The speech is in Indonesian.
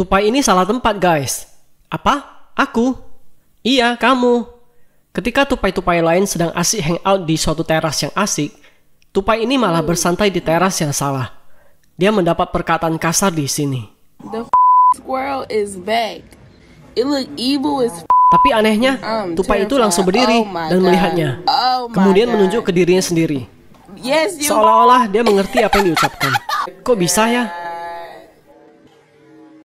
Tupai ini salah tempat, guys. Apa? Aku? Iya, kamu. Ketika tupai-tupai lain sedang asik hangout di suatu teras yang asik, tupai ini malah bersantai di teras yang salah. Dia mendapat perkataan kasar di sini. The squirrel is back. It look evil as tapi anehnya, tupai itu langsung berdiri oh dan melihatnya. Oh Kemudian menunjuk ke dirinya sendiri. Seolah-olah dia mengerti apa yang diucapkan. Kok bisa ya?